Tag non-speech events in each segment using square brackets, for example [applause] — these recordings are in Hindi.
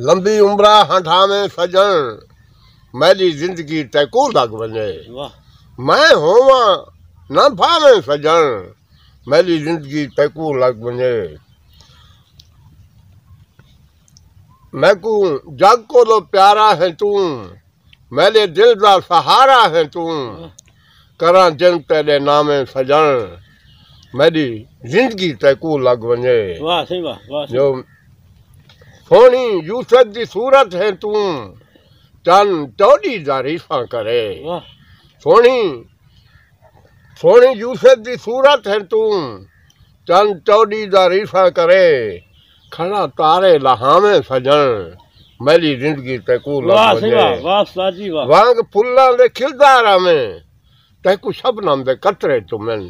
लंबी उम्र हंठा में सजन मेरी जिंदगी तैको लग बने मैं होवा न फावे सजन मेरी जिंदगी तैको लग बने मैं कू जग को लो प्यारा है तू मेरे दिल का सहारा है तू करा जिन तेरे नामे सजन मेरी जिंदगी टैकू लग बने वाह वाह जो सोनी यूसुफ जी सूरत है तू चन चौड़ी तारीफा करे सोनी सोनी यूसुफ जी सूरत है तू चन चौड़ी तारीफा करे खड़ा तारे लहावे सजन मेरी जिंदगी तेकू वांग फुल्ला दे खिलदारा में तेकू सब नाम दे कतरे तुमन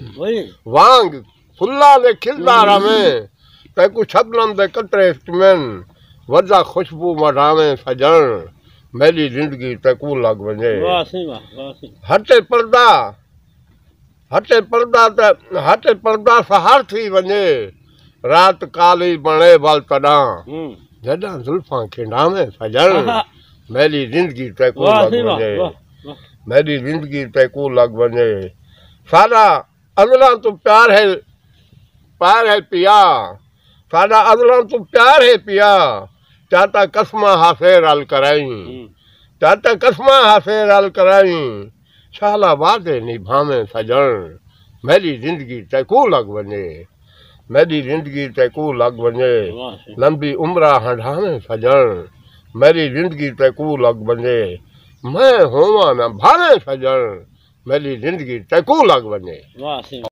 वांग फुल्ला दे खिलदारा में हम्म। तेकू सब नाम दे कतरे तुमन वदा खुशबू मरावे सजण मेरी जिंदगी तकू लग वञे हटे पर्दा हटे पर्दा त हटे परदा सहार थी वञे रात काली बणे बल तॾां हम्म। जॾां जुल्फां खिंडामे सजण [laughs] मेरी जिंदगी तकू लग वञे मेरी जिंदगी तकू लग वञे साॾा अगला तू प्यार है प्यार है पिया साडा अगला तू प्यार है पिया चाहता कसमा हासे राल कराई चाहता हम्म। कसमा हासे राल कराई शाला वादे निभावे सजन मेरी जिंदगी तकू लग बने मेरी जिंदगी तकू लग बने लंबी उम्र हंढावे सजन मेरी जिंदगी तकू लग बने मैं होवा न भावे सजन मेरी जिंदगी तकू लग बने